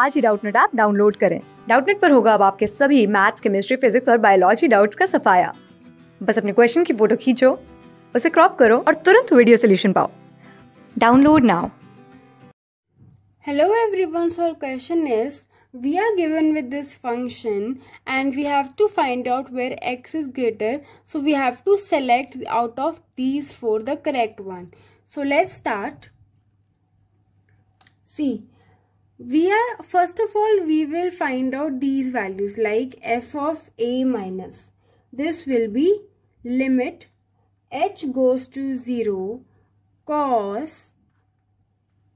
आज ही Doubtnut app download करें डाउटनेट पर होगा अब आपके सभी मैथ्स केमिस्ट्री फिजिक्स और बायोलॉजी डाउट्स का सफाया बस अपने क्वेश्चन की फोटो खींचो उसे क्रॉप करो और तुरंत वीडियो सोल्यूशन पाओ download now hello everyone sir question is we are given with this function and we have to find out where x is greater so we have to select out of these four the correct one so let's start see we are first of all we will find out these values like f of a minus this will be limit h goes to 0 cos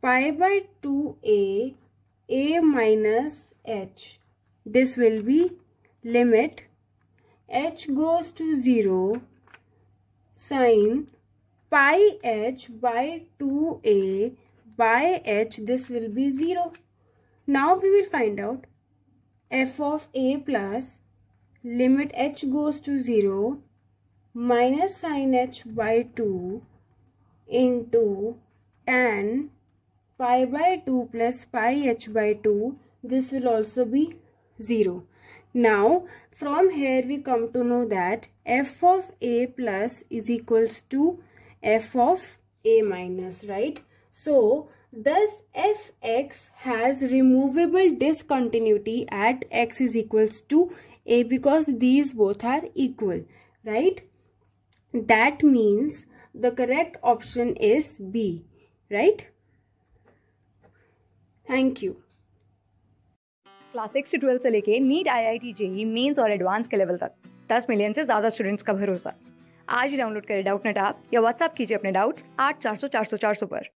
pi by 2a a minus h this will be limit h goes to 0 sine pi h by 2a by h this will be 0 now we will find out f of a plus limit h goes to 0 minus sine h by 2 into tan pi by 2 plus pi h by 2 this will also be 0. Now from here we come to know that f of a plus is equals to f of a minus right. So this f x has removable discontinuity at x is equal to a because these both are equal right that means the correct option is b right thank you class six to twelfth से लेके NEET IIT JEE mains और advance के level तक दस million से ज्यादा students का भरोसा आज ही डाउनलोड करें डाउट नेट आप या व्हाट्सअप कीजिए अपने डाउट्स आठ चार सौ चार सौ चार सौ पर